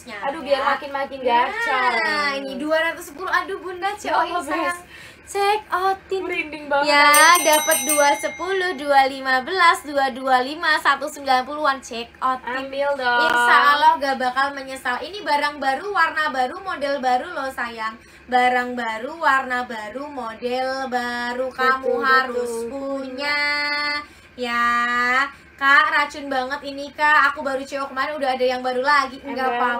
aduh ya. biar makin makin gacor nah ini 210 aduh bunda cewek oh, ya sayang check outin merinding banget ya dapat 210 215 225 190-an check outin ambil dong insya Allah gak bakal menyesal ini barang baru warna baru model baru loh sayang barang baru warna baru model baru kamu betul, harus betul. punya ya Kak, racun banget ini Kak. Aku baru cewek kemarin udah ada yang baru lagi. Enggak apa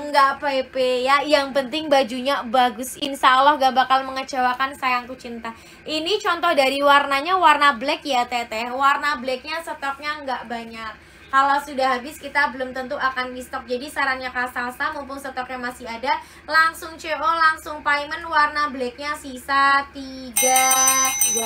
Enggak apa ya. Yang penting bajunya bagus. Insya Allah gak bakal mengecewakan sayangku cinta. Ini contoh dari warnanya warna black ya Teteh. Warna blacknya stoknya enggak banyak kalau sudah habis kita belum tentu akan di stok. jadi sarannya Kak Salsa mumpung stoknya masih ada langsung CO langsung payment warna blacknya sisa 3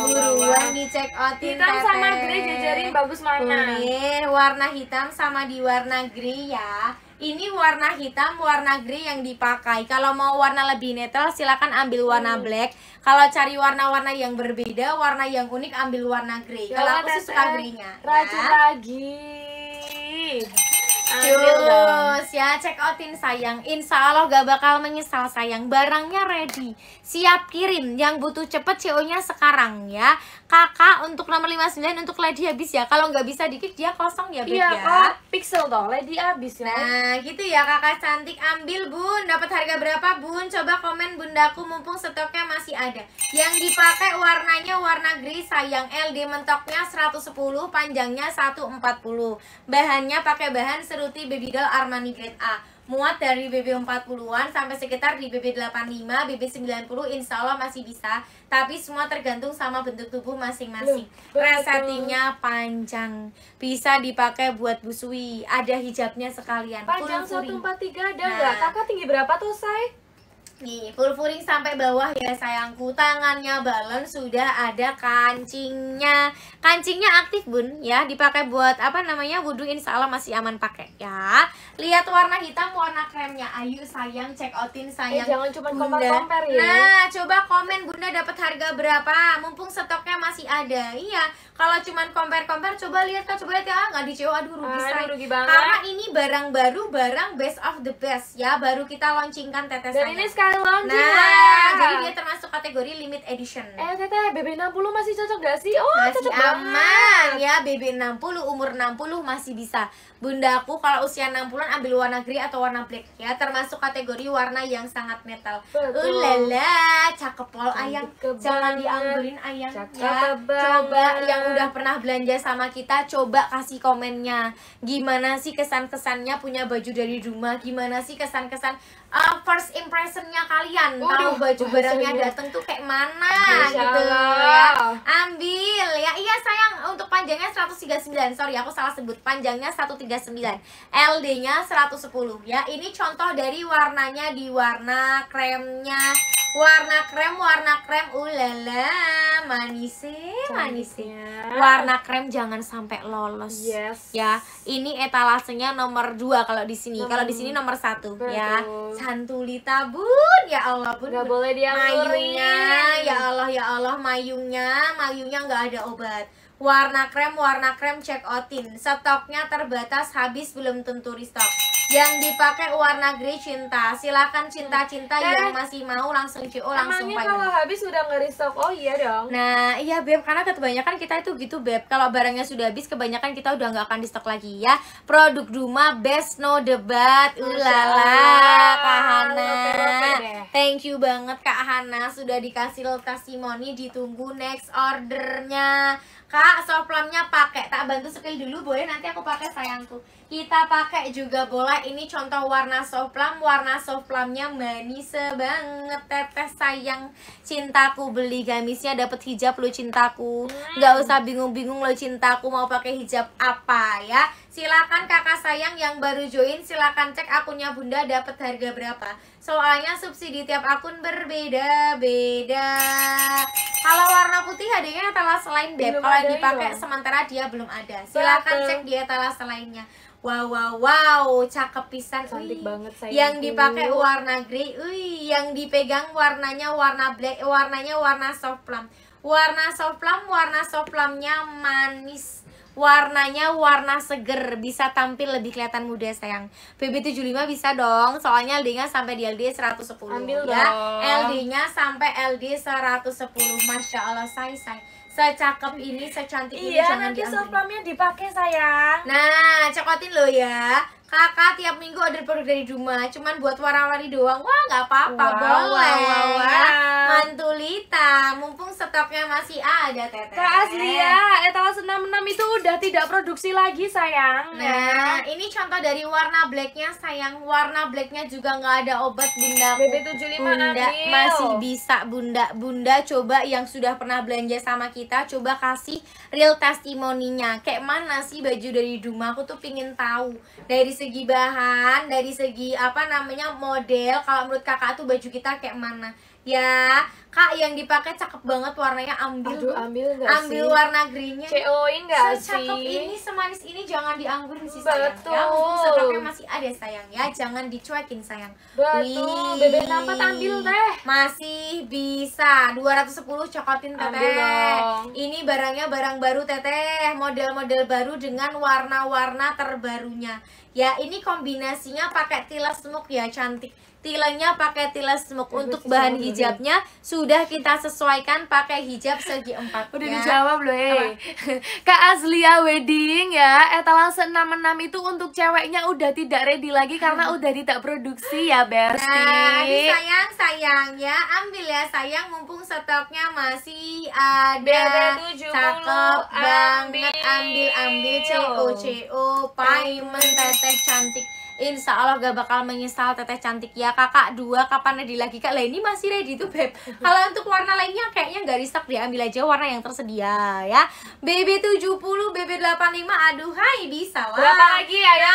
buruan check out. hitam tete. sama grey jajarin bagus mana Kulir, warna hitam sama di warna grey ya ini warna hitam, warna grey yang dipakai. Kalau mau warna lebih netral, silahkan ambil warna hmm. black. Kalau cari warna-warna yang berbeda, warna yang unik, ambil warna grey. Kalau aku sih suka grey-nya Rajin ya. lagi lagi ya check outin sayang Insya Allah gak bakal menyesal sayang Barangnya ready Siap kirim Yang butuh cepet CO nya sekarang ya Kakak untuk nomor 59 untuk lady habis ya Kalau nggak bisa dikit dia kosong ya Iya ya. pixel dong lady habis ya Nah gitu ya kakak cantik ambil bun Dapat harga berapa bun Coba komen bundaku mumpung stoknya masih ada Yang dipakai warnanya warna negeri sayang LD mentoknya 110 panjangnya 140 bahannya pakai bahan seruti baby doll Armani grade A muat dari BB 40-an sampai sekitar di BB 85, BB 90 insya Allah masih bisa tapi semua tergantung sama bentuk tubuh masing-masing gitu? resletingnya panjang bisa dipakai buat busui ada hijabnya sekalian panjang 143 ada nah. nggak nah. kakak tinggi berapa tuh say? Nih, full furing sampai bawah ya sayangku. Tangannya balon sudah ada kancingnya. Kancingnya aktif, Bun, ya. Dipakai buat apa namanya? Wudhu insya Allah masih aman pakai ya. Lihat warna hitam, warna kremnya. ayu sayang check outin eh, sayang. Eh, jangan cuma compare ya. Nah, coba komen Bunda dapat harga berapa? Mumpung stoknya masih ada. Iya, kalau cuman compare compare coba lihat kan coba lihat ya ah, nggak di CEO aduh rugi aduh, rugi banget karena ini barang baru barang best of the best ya baru kita launchingkan tetesan dan ini sekali launching nah jadi dia termasuk kategori limit edition eh teteh BB60 masih cocok gak sih oh masih cocok aman banget. ya BB60 umur 60 masih bisa bunda aku kalau usia 60-an ambil warna gri atau warna black ya termasuk kategori warna yang sangat metal ulala cakepol ayang jangan diambilin ayang cakep ya. coba yang udah pernah belanja sama kita coba kasih komennya gimana sih kesan-kesannya punya baju dari rumah gimana sih kesan-kesan uh, first impressionnya kalian Udah, tahu baju barangnya dateng tuh kayak mana gitu ya ambil ya iya sayang untuk panjangnya 139 sorry aku salah sebut panjangnya 139 LD-nya 110 ya ini contoh dari warnanya di warna kremnya warna krem warna krem ulala manisnya manisnya warna krem jangan sampai lolos yes. ya ini etalasenya nomor dua kalau di sini kalau di sini nomor satu ya, Betul. ya santulita bun ya Allah bun nggak boleh dia mayungnya ya Allah ya Allah mayungnya mayungnya nggak ada obat warna krem warna krem check outin stoknya terbatas habis belum tentu restock yang dipakai warna grey cinta silakan cinta-cinta eh. yang masih mau langsung CO langsung pakai kalau habis udah ngerestock oh iya dong nah iya beb karena kebanyakan kita itu gitu beb kalau barangnya sudah habis kebanyakan kita udah nggak akan di stok lagi ya produk Duma best no debat ulala kak Hana thank you banget kak Hana sudah dikasih testimoni ditunggu next ordernya kak soft pakai tak bantu sekali dulu boleh nanti aku pakai sayangku kita pakai juga bola ini contoh warna soft plum. Warna soft plumnya manis banget. Teteh sayang cintaku beli gamisnya dapat hijab lo cintaku. Hmm. Nggak usah bingung-bingung lo cintaku mau pakai hijab apa ya. Silakan kakak sayang yang baru join silakan cek akunnya Bunda dapat harga berapa. Soalnya subsidi tiap akun berbeda-beda. Kalau warna putih adanya etalase lain Beb. Kalau dipakai sementara dia belum ada. Silakan cek dia etalase lainnya. Wow, wow, wow, cakep pisan. Cantik Ui. banget sayang. Yang dipakai warna grey, Ui, yang dipegang warnanya warna black, eh, warnanya warna soft plum. Warna soft plum, warna soft plumnya manis. Warnanya warna seger, bisa tampil lebih kelihatan muda sayang. BB75 bisa dong, soalnya LD-nya sampai di LD 110 Ambil ya. LD-nya sampai LD 110. Masya Allah, say, say secakep ini, secantik iya, ini. Iya, nanti soflamnya dipakai sayang. Nah, cokotin lo ya. Kakak tiap minggu order produk dari Duma, cuman buat warawari doang. Wah, nggak apa-apa, wow, boleh. Wow, wow, wow. Mantulita, mumpung stoknya masih ada, Teteh. Kak Aslia, eh, itu udah tidak produksi lagi sayang nah ini contoh dari warna blacknya sayang warna blacknya juga nggak ada obat bunda BB75 bunda ambil. masih bisa bunda bunda coba yang sudah pernah belanja sama kita coba kasih real testimoninya kayak mana sih baju dari Duma aku tuh pingin tahu dari segi bahan dari segi apa namanya model kalau menurut kakak tuh baju kita kayak mana ya Kak yang dipakai cakep banget warnanya ambil Aduh, ambil gak ambil sih? warna greennya CO cakep sih secakep ini semanis ini jangan dianggurin sih sayang ya Betul. ya masih ada sayang ya jangan dicuekin sayang Betul Wih. bebek nampak ambil teh masih bisa 210 cokotin teteh ini barangnya barang baru teteh model-model baru dengan warna-warna terbarunya ya ini kombinasinya pakai tilas smoke ya cantik tilangnya pakai tilas smoke untuk bahan hijabnya sudah sudah kita sesuaikan pakai hijab segi empat. Udah dijawab loh, eh. Kak Azlia Wedding ya, etalase enam itu untuk ceweknya udah tidak ready lagi karena udah tidak produksi ya, Bersti. Nah, sayang sayang ya, ambil ya sayang mumpung stoknya masih ada. Cakep banget, ambil ambil CO CO, payment teteh cantik Insya Allah gak bakal menyesal teteh cantik ya kakak dua kapan ready lagi kak lah ini masih ready tuh beb kalau untuk warna lainnya kayaknya gak risak diambil aja warna yang tersedia ya BB70 BB85 aduh hai bisa lah berapa lagi ya, ya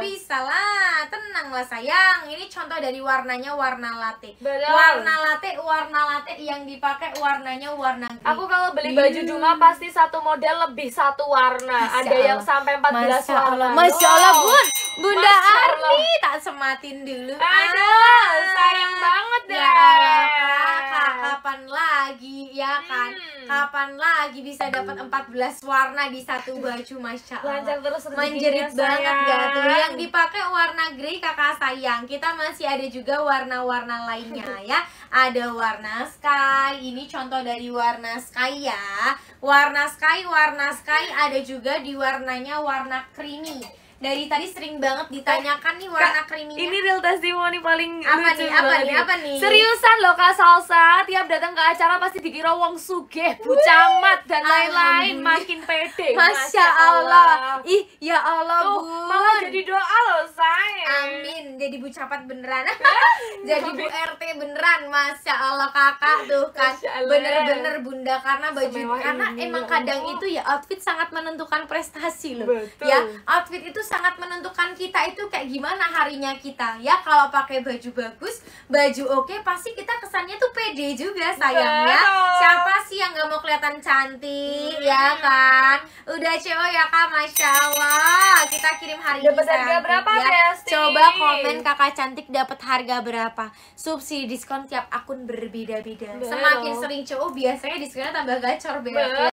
bisa lah Tenang lah sayang ini contoh dari warnanya warna latte Betul. warna latte warna latte yang dipakai warnanya warna aku kalau beli baju Duma hmm. pasti satu model lebih satu warna Masya ada Allah. yang sampai 14 belas warna Allah. Masya Allah bun Bunda Arni tak sematin dulu. Aduh, sayang banget ya deh. Ya kapan lagi ya kan? Hmm. Kapan lagi bisa dapat 14 warna di satu baju Masya Allah. Lancar terus Menjerit ya, banget gak tuh yang dipakai warna grey kakak sayang. Kita masih ada juga warna-warna lainnya ya. Ada warna sky. Ini contoh dari warna sky ya. Warna sky, warna sky ada juga di warnanya warna creamy dari tadi sering banget ditanyakan nih warna kriminya ini real testimoni paling apa lucu nih apa nih apa nih seriusan loh kak Salsa tiap datang ke acara pasti dikira wong suge bu camat dan lain-lain makin pede masya Allah. ih ya Allah Tuh, bun. malah jadi doa loh say amin jadi bu capat beneran jadi bu RT beneran masya Allah kakak tuh kan bener-bener bunda karena baju karena ini. emang kadang itu ya outfit sangat menentukan prestasi loh Betul. ya outfit itu sangat menentukan kita itu kayak gimana harinya kita ya kalau pakai baju bagus baju oke okay, pasti kita kesannya tuh pede juga sayangnya siapa sih yang nggak mau kelihatan cantik hmm. ya kan udah cewek ya kak masya allah kita kirim hari ini harga berapa ya. coba komen kakak cantik dapat harga berapa subsidi diskon tiap akun berbeda-beda semakin sering cowok biasanya diskonnya tambah gacor berarti